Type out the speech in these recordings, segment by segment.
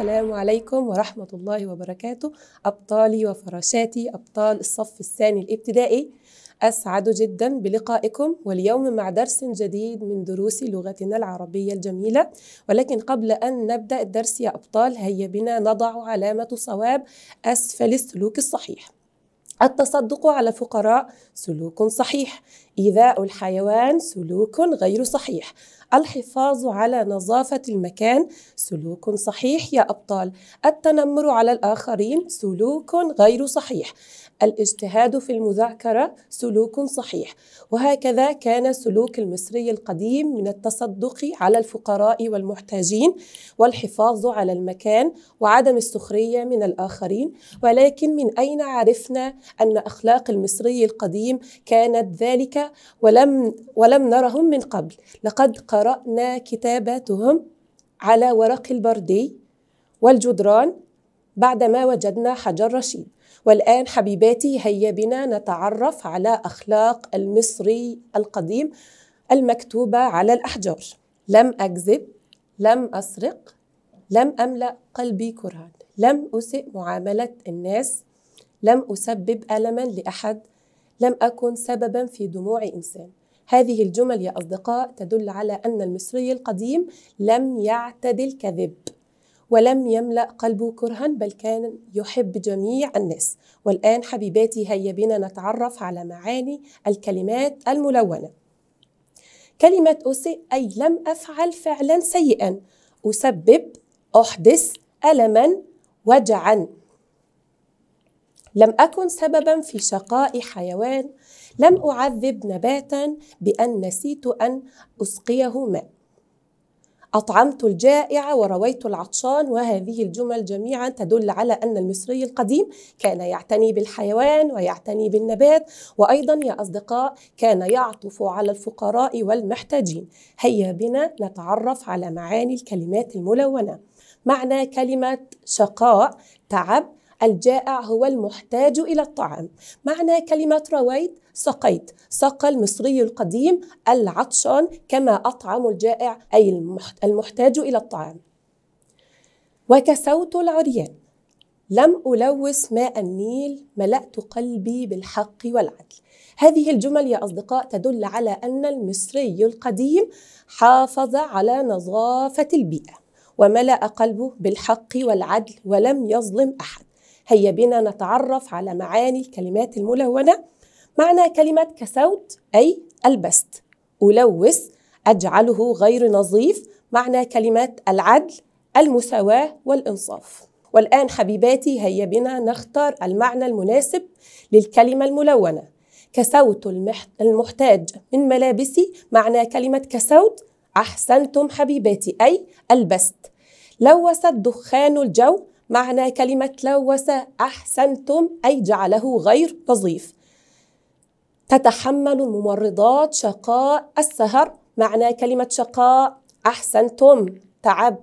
السلام عليكم ورحمة الله وبركاته أبطالي وفراشاتي أبطال الصف الثاني الابتدائي أسعد جدا بلقائكم واليوم مع درس جديد من دروس لغتنا العربية الجميلة ولكن قبل أن نبدأ الدرس يا أبطال هيا بنا نضع علامة صواب أسفل السلوك الصحيح التصدق على فقراء سلوك صحيح إيذاء الحيوان سلوك غير صحيح الحفاظ على نظافة المكان سلوك صحيح يا أبطال التنمر على الآخرين سلوك غير صحيح الاجتهاد في المذاكرة سلوك صحيح وهكذا كان سلوك المصري القديم من التصدق على الفقراء والمحتاجين والحفاظ على المكان وعدم السخرية من الآخرين ولكن من أين عرفنا أن أخلاق المصري القديم كانت ذلك ولم, ولم نرهم من قبل لقد قرأنا كتاباتهم على ورق البردي والجدران بعدما وجدنا حجر رشيد والآن حبيباتي هيا بنا نتعرف على أخلاق المصري القديم المكتوبة على الأحجار لم أكذب لم أسرق لم أملأ قلبي كرها لم أسئ معاملة الناس لم أسبب ألما لأحد لم أكن سببا في دموع إنسان هذه الجمل يا أصدقاء تدل على أن المصري القديم لم يعتد الكذب ولم يملأ قلبه كرها بل كان يحب جميع الناس والآن حبيباتي هيا بنا نتعرف على معاني الكلمات الملونة كلمة أسئ أي لم أفعل فعلا سيئا أسبب أحدث ألما وجعا لم أكن سببا في شقاء حيوان لم أعذب نباتا بأن نسيت أن أسقيه ماء أطعمت الجائع ورويت العطشان وهذه الجمل جميعا تدل على أن المصري القديم كان يعتني بالحيوان ويعتني بالنبات وأيضا يا أصدقاء كان يعطف على الفقراء والمحتاجين هيا بنا نتعرف على معاني الكلمات الملونة معنى كلمة شقاء تعب الجائع هو المحتاج إلى الطعام معنى كلمة رويت سقيت سقى المصري القديم العطشان كما أطعم الجائع أي المحتاج إلى الطعام وكسوت العريان لم ألوث ماء النيل ملأت قلبي بالحق والعدل هذه الجمل يا أصدقاء تدل على أن المصري القديم حافظ على نظافة البيئة وملأ قلبه بالحق والعدل ولم يظلم أحد هيا بنا نتعرف على معاني الكلمات الملونة معنى كلمة كسوت أي ألبست ألوث أجعله غير نظيف معنى كلمة العدل المساواة والإنصاف والآن حبيباتي هيا بنا نختار المعنى المناسب للكلمة الملونة كسوت المحتاج من ملابسي معنى كلمة كسوت أحسنتم حبيباتي أي ألبست لوث الدخان الجو معنى كلمة لوث أحسنتم أي جعله غير نظيف تتحمل الممرضات شقاء السهر معنى كلمة شقاء أحسنتم تعب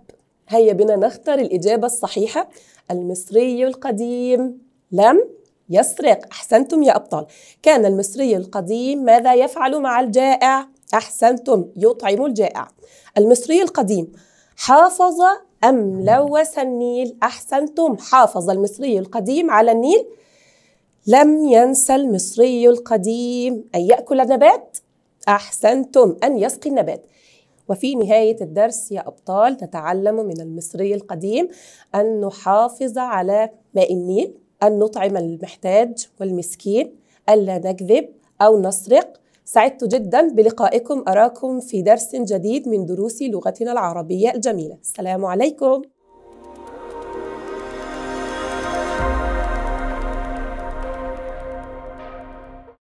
هيا بنا نختار الإجابة الصحيحة المصري القديم لم يسرق أحسنتم يا أبطال كان المصري القديم ماذا يفعل مع الجائع؟ أحسنتم يطعم الجائع المصري القديم حافظ أم لوث النيل أحسنتم حافظ المصري القديم على النيل لم ينسى المصري القديم أن يأكل النبات أحسنتم أن يسقي النبات وفي نهاية الدرس يا أبطال نتعلم من المصري القديم أن نحافظ على ماء النيل أن نطعم المحتاج والمسكين ألا نكذب أو نسرق سعدت جدا بلقائكم أراكم في درس جديد من دروس لغتنا العربية الجميلة السلام عليكم